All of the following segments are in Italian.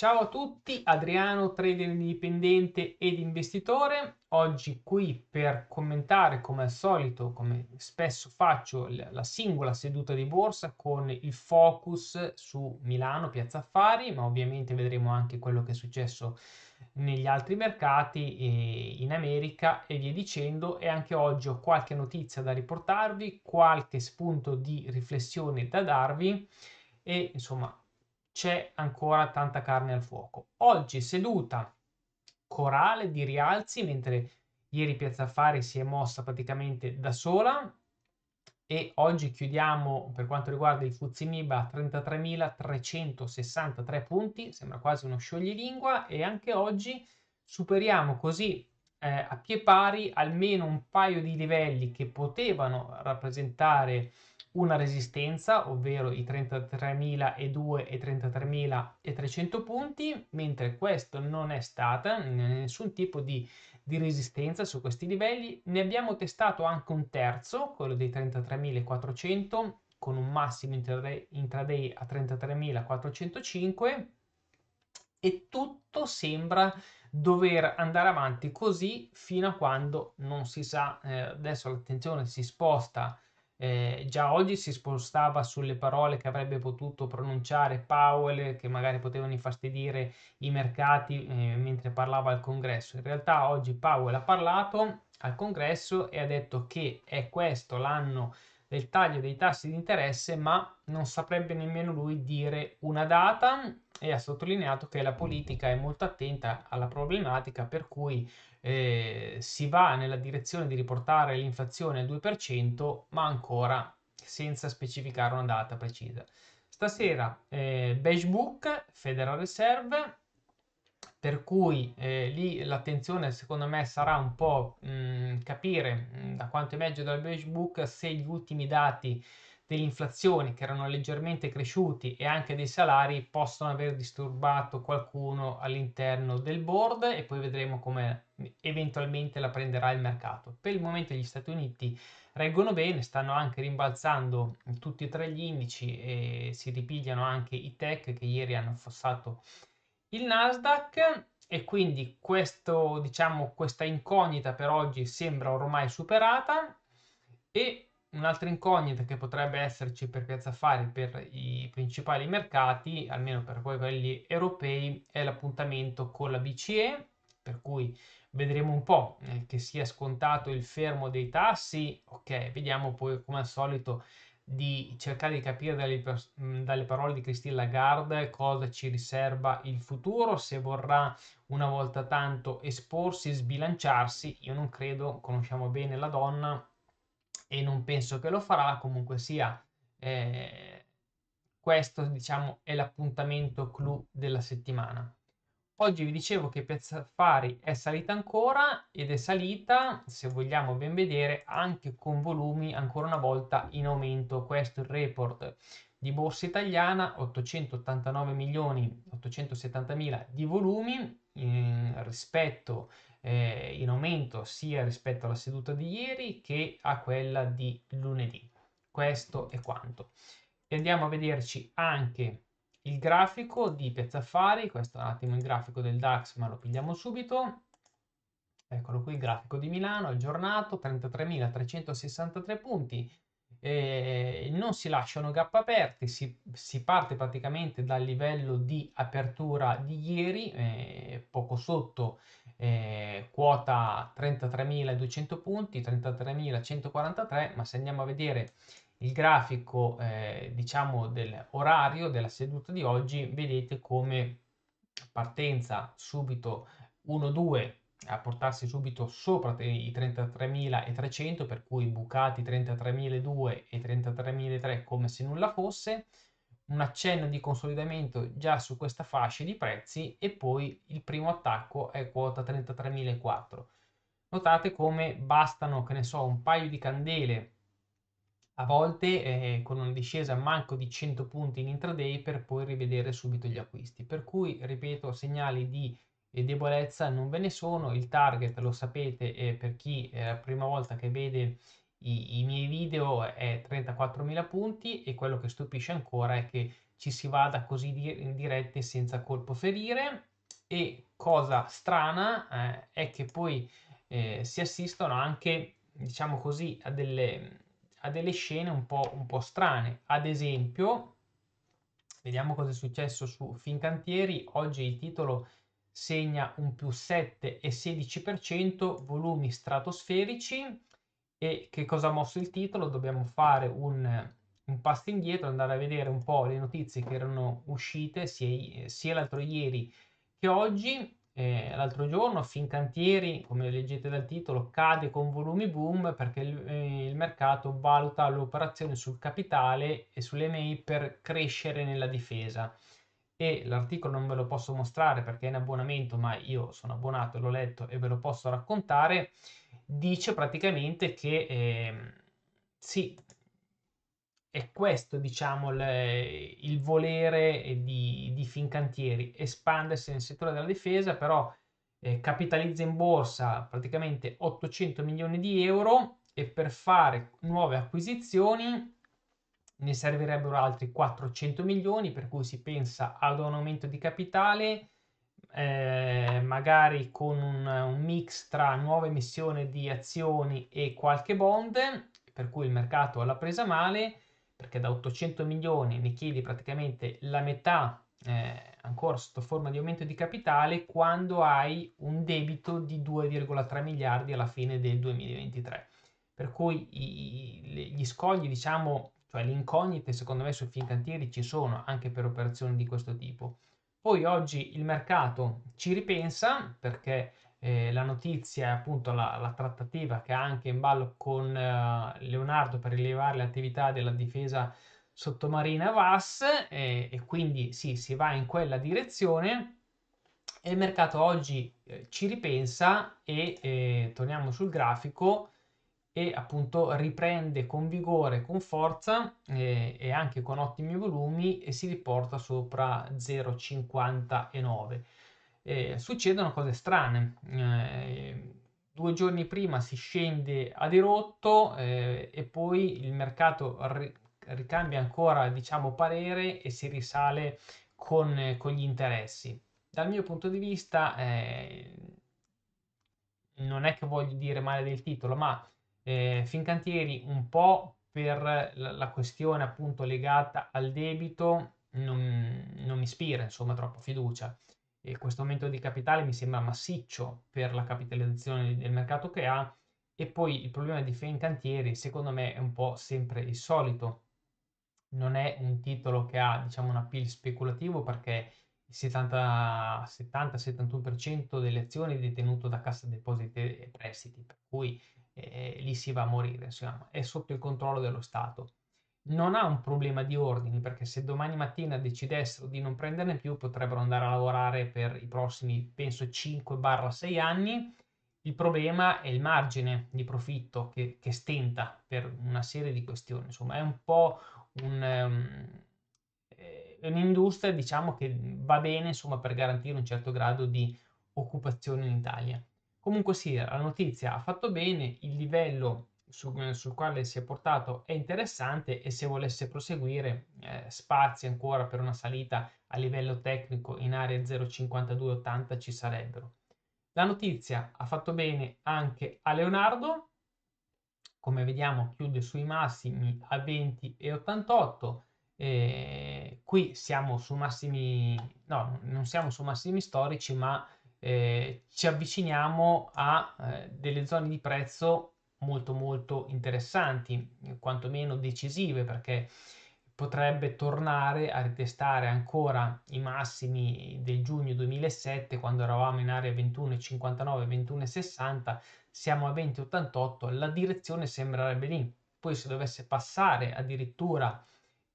Ciao a tutti, Adriano, trader indipendente ed investitore. Oggi qui per commentare, come al solito, come spesso faccio, la singola seduta di borsa con il focus su Milano, Piazza Affari, ma ovviamente vedremo anche quello che è successo negli altri mercati, in America e via dicendo. E anche oggi ho qualche notizia da riportarvi, qualche spunto di riflessione da darvi e insomma c'è ancora tanta carne al fuoco. Oggi seduta corale di rialzi, mentre ieri Piazza Affari si è mossa praticamente da sola e oggi chiudiamo per quanto riguarda il Fuzimiba a 33.363 punti, sembra quasi uno scioglilingua e anche oggi superiamo così eh, a pie pari almeno un paio di livelli che potevano rappresentare una resistenza, ovvero i 33.002 e 33.300 punti, mentre questo non è stata nessun tipo di, di, resistenza su questi livelli. Ne abbiamo testato anche un terzo, quello dei 33.400, con un massimo intraday a 33.405 e tutto sembra dover andare avanti così fino a quando non si sa, eh, adesso l'attenzione si sposta eh, già oggi si spostava sulle parole che avrebbe potuto pronunciare Powell, che magari potevano infastidire i mercati eh, mentre parlava al congresso. In realtà oggi Powell ha parlato al congresso e ha detto che è questo l'anno del taglio dei tassi di interesse, ma non saprebbe nemmeno lui dire una data e ha sottolineato che la politica è molto attenta alla problematica per cui eh, si va nella direzione di riportare l'inflazione al 2%, ma ancora senza specificare una data precisa. Stasera eh, Beige Book, Federal Reserve, per cui eh, lì l'attenzione secondo me sarà un po' mh, mm, capire mh, mm, da quanto emerge dal Beige Book se gli ultimi dati dell'inflazione che erano leggermente cresciuti e anche dei salari possono aver disturbato qualcuno all'interno del board e poi vedremo come eventualmente la prenderà il mercato. Per il momento gli Stati Uniti reggono bene, stanno anche rimbalzando tutti e tre gli indici e si ripigliano anche i tech che ieri hanno affossato il Nasdaq e quindi questo, diciamo, questa incognita per oggi sembra ormai superata e un'altra incognita che potrebbe esserci per Piazza Affari per i principali mercati, almeno per quelli europei, è l'appuntamento con la BCE, per cui vedremo un po' eh, che sia scontato il fermo dei tassi, ok, vediamo poi come al solito di cercare di capire dalle, dalle, parole di Christine Lagarde cosa ci riserva il futuro, se vorrà una volta tanto esporsi, sbilanciarsi, io non credo, conosciamo bene la donna e non penso che lo farà, comunque sia eh, questo diciamo è l'appuntamento clou della settimana. Oggi vi dicevo che Piazza Affari è salita ancora ed è salita, se vogliamo ben vedere, anche con volumi ancora una volta in aumento. Questo è il report di Borsa Italiana, 889 milioni 870 mila di volumi in, rispetto, eh, in aumento sia rispetto alla seduta di ieri che a quella di lunedì. Questo è quanto. E andiamo a vederci anche il grafico di piazza Piazzafari, questo è un attimo il grafico del DAX ma lo pigliamo subito, eccolo qui il grafico di Milano, aggiornato, 33.363 punti, eh, non si lasciano gap aperti, si, si, parte praticamente dal livello di apertura di ieri, eh, poco sotto eh, quota 33.200 punti, 33.143, ma se andiamo a vedere il grafico eh, diciamo dell'orario della seduta di oggi vedete come partenza subito 1-2 a portarsi subito sopra i 33.300 per cui bucati 33.002 e 33.003 come se nulla fosse un accenno di consolidamento già su questa fascia di prezzi e poi il primo attacco è quota 33.004 notate come bastano che ne so un paio di candele a volte eh, con una discesa manco di 100 punti in intraday per poi rivedere subito gli acquisti. Per cui, ripeto, segnali di eh, debolezza non ve ne sono, il target lo sapete eh, per chi è la prima volta che vede i, i miei video è 34.000 punti e quello che stupisce ancora è che ci si vada così di, in dirette senza colpo ferire e cosa strana eh, è che poi eh, si assistono anche, diciamo così, a delle ha delle scene un po', un po', strane. Ad esempio, vediamo cosa è successo su Fincantieri. Oggi il titolo segna un più 7 e 16%, volumi stratosferici. E che cosa ha mosso il titolo? Dobbiamo fare un, un passo indietro, andare a vedere un po' le notizie che erano uscite sia, sia l'altro ieri che oggi eh, l'altro giorno, Fincantieri, come leggete dal titolo, cade con volumi boom perché il, eh, il mercato valuta l'operazione sul capitale e sulle MEI per crescere nella difesa. E l'articolo non ve lo posso mostrare perché è in abbonamento, ma io sono abbonato, l'ho letto e ve lo posso raccontare, dice praticamente che eh, sì, è questo, diciamo, le, il volere eh, di, di Fincantieri, espandersi nel settore della difesa, però eh, capitalizza in borsa praticamente 800 milioni di euro e per fare nuove acquisizioni ne servirebbero altri 400 milioni, per cui si pensa ad un aumento di capitale, eh, magari con un, un mix tra nuova emissione di azioni e qualche bond, per cui il mercato l'ha presa male perché da 800 milioni ne chiedi praticamente la metà eh, ancora sotto forma di aumento di capitale quando hai un debito di 2,3 miliardi alla fine del 2023. Per cui i, gli scogli, diciamo, cioè le incognite secondo me sui Fincantieri ci sono anche per operazioni di questo tipo. Poi oggi il mercato ci ripensa perché eh, la notizia, appunto la, la, trattativa che ha anche in ballo con eh, Leonardo per rilevare le attività della difesa sottomarina VAS eh, e quindi sì, si va in quella direzione e il mercato oggi eh, ci ripensa e eh, torniamo sul grafico e appunto riprende con vigore, con forza eh, e anche con ottimi volumi e si riporta sopra 0,59 eh, succedono cose strane. Eh, due giorni prima si scende a dirotto eh, e poi il mercato ri- ricambia ancora diciamo parere e si risale con, con gli interessi. Dal mio punto di vista eh, non è che voglio dire male del titolo, ma eh, Fincantieri un po' per la, la questione appunto legata al debito non, non, ispira insomma troppa fiducia e questo aumento di capitale mi sembra massiccio per la capitalizzazione del mercato che ha e poi il problema di Fincantieri secondo me è un po' sempre il solito. Non è un titolo che ha diciamo un appeal speculativo perché il 70-71% delle azioni è detenuto da Cassa Depositi e Prestiti, per cui eh, lì si va a morire, insomma, è sotto il controllo dello Stato non ha un problema di ordini perché se domani mattina decidessero di non prenderne più potrebbero andare a lavorare per i prossimi penso 5-6 anni il problema è il margine di profitto che, che, stenta per una serie di questioni insomma è un po' un, um, un'industria diciamo che va bene insomma per garantire un certo grado di occupazione in Italia comunque sì la notizia ha fatto bene il livello sul, sul quale si è portato è interessante e se volesse proseguire eh, spazi ancora per una salita a livello tecnico in area 0,5280 ci sarebbero. La notizia ha fatto bene anche a Leonardo, come vediamo chiude sui massimi a 20,88, eh, qui siamo su massimi, no, non siamo su massimi storici ma eh, ci avviciniamo a eh, delle zone di prezzo molto molto interessanti, quantomeno decisive, perché potrebbe tornare a ritestare ancora i massimi del giugno 2007 quando eravamo in area 21,59, 21,60, siamo a 20,88, la direzione sembrerebbe lì. Poi se dovesse passare addirittura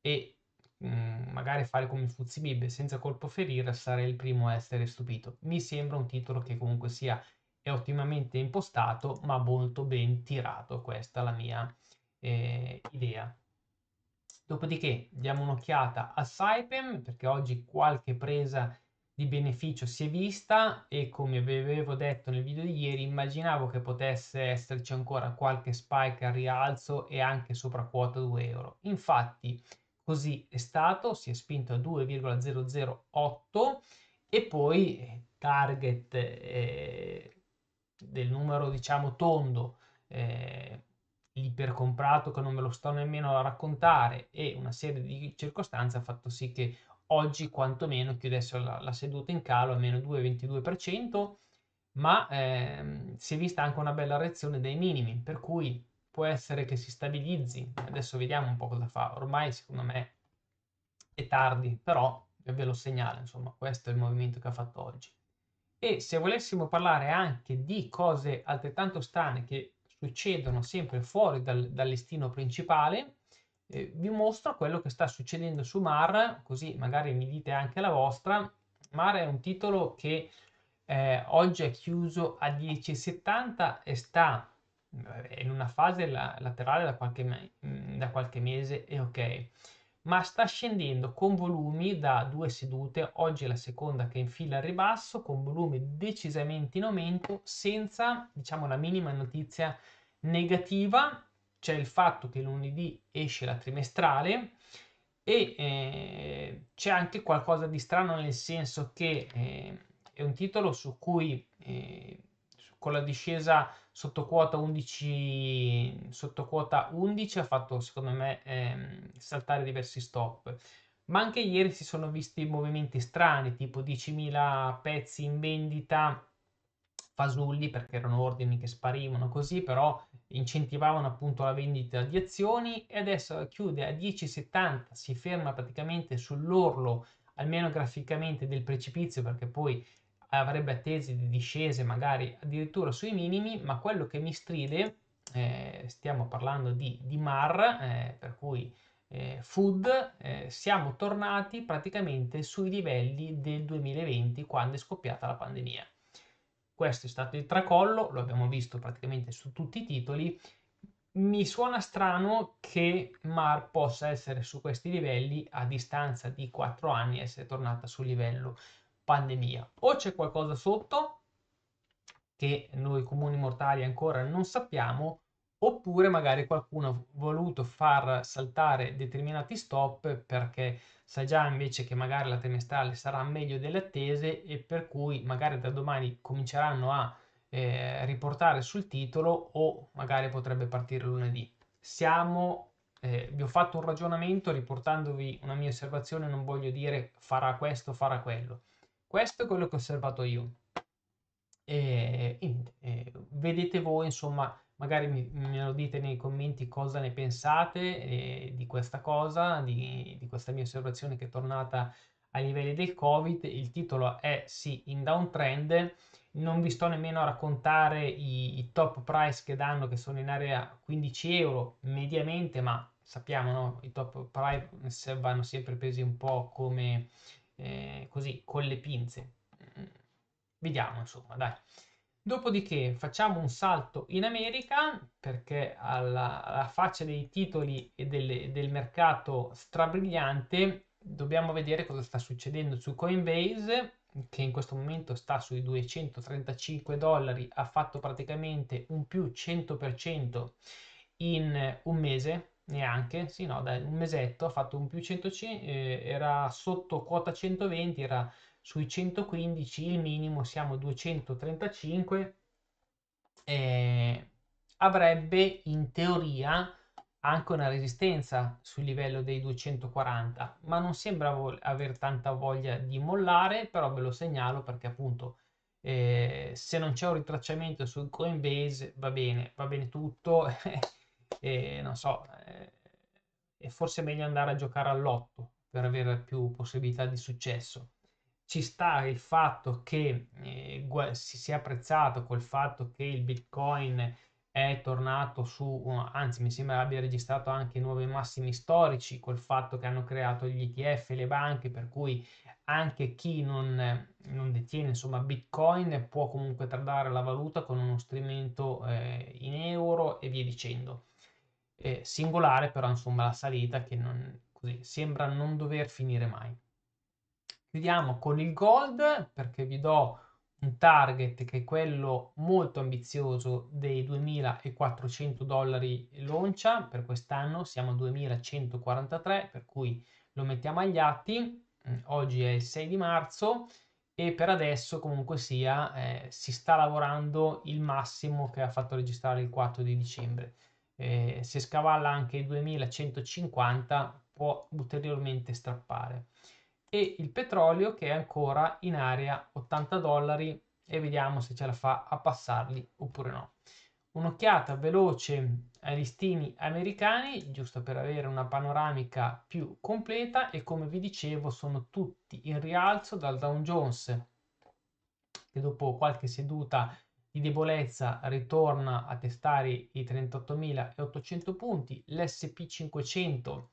e mm, magari fare come il Fuzzi Fuzibib senza colpo ferire, sarei il primo a essere stupito. Mi sembra un titolo che comunque sia è ottimamente impostato ma molto ben tirato, questa è la mia eh, idea. Dopodiché diamo un'occhiata a Saipem perché oggi qualche presa di beneficio si è vista e come vi avevo detto nel video di ieri immaginavo che potesse esserci ancora qualche spike a rialzo e anche sopra quota 2 euro. Infatti così è stato, si è spinto a 2,008 e poi eh, target eh, del numero diciamo tondo eh, l'ipercomprato che non ve lo sto nemmeno a raccontare e una serie di circostanze ha fatto sì che oggi quantomeno chiudesse la, la seduta in calo a meno 2,22% ma ehm, si è vista anche una bella reazione dai minimi per cui può essere che si stabilizzi adesso vediamo un po' cosa fa ormai secondo me è tardi però ve lo segnalo insomma questo è il movimento che ha fatto oggi e se volessimo parlare anche di cose altrettanto strane che succedono sempre fuori dal, dal listino principale, eh, vi mostro quello che sta succedendo su Mar, così magari mi dite anche la vostra. Mar è un titolo che eh, oggi è chiuso a 10,70 e sta eh, in una fase laterale da qualche, mm, da qualche mese e ok ma sta scendendo con volumi da due sedute, oggi è la seconda che infila al ribasso, con volumi decisamente in aumento, senza diciamo la minima notizia negativa, c'è il fatto che lunedì esce la trimestrale e eh, c'è anche qualcosa di strano nel senso che eh, è un titolo su cui... Eh, con la discesa sotto quota 11, sotto quota 11 ha fatto secondo me ehm, saltare diversi stop. Ma anche ieri si sono visti movimenti strani, tipo 10.000 pezzi in vendita fasulli perché erano ordini che sparivano così, però incentivavano appunto la vendita di azioni e adesso chiude a 10,70, si ferma praticamente sull'orlo, almeno graficamente, del precipizio perché poi avrebbe attese di discese magari addirittura sui minimi, ma quello che mi stride, eh, stiamo parlando di, di MAR, eh, per cui eh, food, eh, siamo tornati praticamente sui livelli del 2020 quando è scoppiata la pandemia. Questo è stato il tracollo, lo abbiamo visto praticamente su tutti i titoli. Mi suona strano che MAR possa essere su questi livelli a distanza di 4 anni, essere tornata sul livello pandemia. O c'è qualcosa sotto che noi comuni mortali ancora non sappiamo, oppure magari qualcuno ha voluto far saltare determinati stop perché sa già invece che magari la trimestrale sarà meglio delle attese e per cui magari da domani cominceranno a eh, riportare sul titolo o magari potrebbe partire lunedì. Siamo, eh, vi ho fatto un ragionamento riportandovi una mia osservazione, non voglio dire farà questo, farà quello questo è quello che ho osservato io. E, e, vedete voi, insomma, magari mi, me lo dite nei commenti cosa ne pensate eh, di questa cosa, di, di, questa mia osservazione che è tornata ai livelli del Covid. Il titolo è sì, in downtrend. Non vi sto nemmeno a raccontare i, i top price che danno, che sono in area 15 euro mediamente, ma sappiamo, no? i top price vanno sempre presi un po' come eh, così con le pinze. Mm. Vediamo, insomma, dai. Dopodiché facciamo un salto in America perché alla, alla faccia dei titoli e delle, del mercato strabrigliante dobbiamo vedere cosa sta succedendo su Coinbase che in questo momento sta sui 235 dollari ha fatto praticamente un più 100% in un mese Neanche, sì, no, dai, un mesetto ha fatto un più 105, eh, era sotto quota 120, era sui 115, il minimo siamo 235. Eh, avrebbe in teoria anche una resistenza sul livello dei 240, ma non sembra vo- aver tanta voglia di mollare, però ve lo segnalo perché appunto eh, se non c'è un ritracciamento su Coinbase va bene, va bene tutto. Eh, e non so, eh, è forse meglio andare a giocare all'otto per avere più possibilità di successo. Ci sta il fatto che eh, si sia apprezzato col fatto che il Bitcoin è tornato su, anzi mi sembra abbia registrato anche nuovi massimi storici col fatto che hanno creato gli ETF e le banche, per cui anche chi non, non detiene insomma Bitcoin può comunque tradare la valuta con uno strumento eh, in euro e via dicendo. Eh, singolare però insomma la salita che non, così, sembra non dover finire mai. Chiudiamo con il gold perché vi do un target che è quello molto ambizioso dei 2.400 dollari l'oncia per quest'anno, siamo a 2.143 per cui lo mettiamo agli atti, mm, oggi è il 6 di marzo e per adesso comunque sia eh, si sta lavorando il massimo che ha fatto registrare il 4 di dicembre eh, se scavalla anche i 2150 può ulteriormente strappare. E il petrolio che è ancora in area 80 dollari e vediamo se ce la fa a passarli oppure no. Un'occhiata veloce ai listini americani, giusto per avere una panoramica più completa e come vi dicevo sono tutti in rialzo dal Dow Jones che dopo qualche seduta di debolezza ritorna a testare i 38.800 punti, l'SP500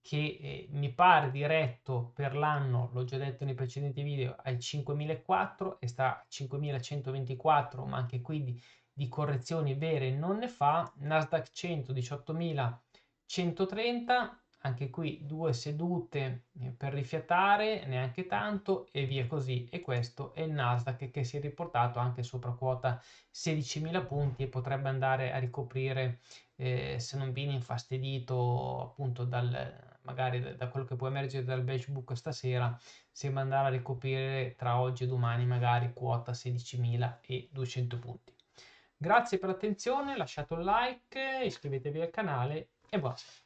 che eh, mi pare diretto per l'anno, l'ho già detto nei precedenti video, al 5.400 e sta a 5.124, ma anche qui di, di, correzioni vere non ne fa, Nasdaq 100 18.130 anche qui due sedute eh, per rifiatare, neanche tanto e via così. E questo è il Nasdaq che si è riportato anche sopra quota 16.000 punti e potrebbe andare a ricoprire, eh, se non viene infastidito appunto dal, magari da, quello che può emergere dal beige book stasera, sembra andare a ricoprire tra oggi e domani magari quota 16.200 punti. Grazie per l'attenzione, lasciate un like, iscrivetevi al canale e buonasera.